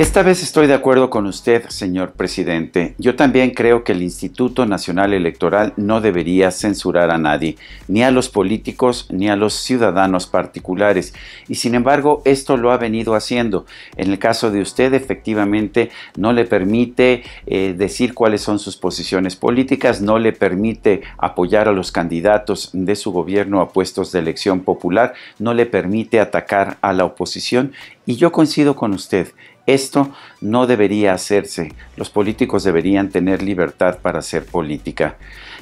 Esta vez estoy de acuerdo con usted, señor presidente. Yo también creo que el Instituto Nacional Electoral no debería censurar a nadie, ni a los políticos, ni a los ciudadanos particulares. Y sin embargo, esto lo ha venido haciendo. En el caso de usted, efectivamente, no le permite eh, decir cuáles son sus posiciones políticas, no le permite apoyar a los candidatos de su gobierno a puestos de elección popular, no le permite atacar a la oposición. Y yo coincido con usted esto no debería hacerse. Los políticos deberían tener libertad para hacer política.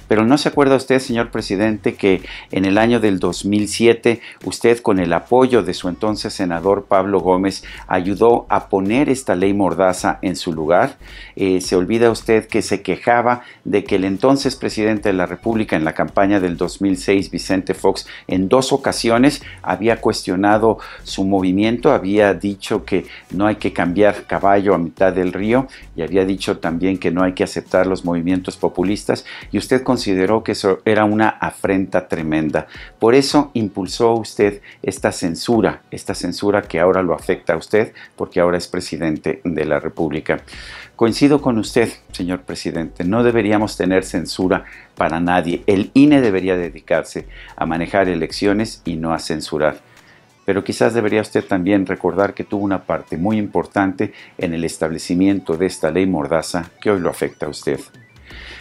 Pero ¿no se acuerda usted, señor presidente, que en el año del 2007 usted, con el apoyo de su entonces senador Pablo Gómez, ayudó a poner esta ley mordaza en su lugar? Eh, se olvida usted que se quejaba de que el entonces presidente de la República en la campaña del 2006, Vicente Fox, en dos ocasiones había cuestionado su movimiento, había dicho que no hay que cambiar cambiar caballo a mitad del río y había dicho también que no hay que aceptar los movimientos populistas y usted consideró que eso era una afrenta tremenda. Por eso impulsó usted esta censura, esta censura que ahora lo afecta a usted porque ahora es presidente de la República. Coincido con usted, señor presidente, no deberíamos tener censura para nadie. El INE debería dedicarse a manejar elecciones y no a censurar pero quizás debería usted también recordar que tuvo una parte muy importante en el establecimiento de esta ley mordaza que hoy lo afecta a usted.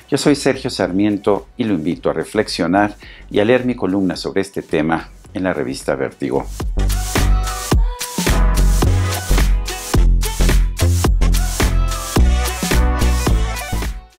Yo soy Sergio Sarmiento y lo invito a reflexionar y a leer mi columna sobre este tema en la revista Vértigo.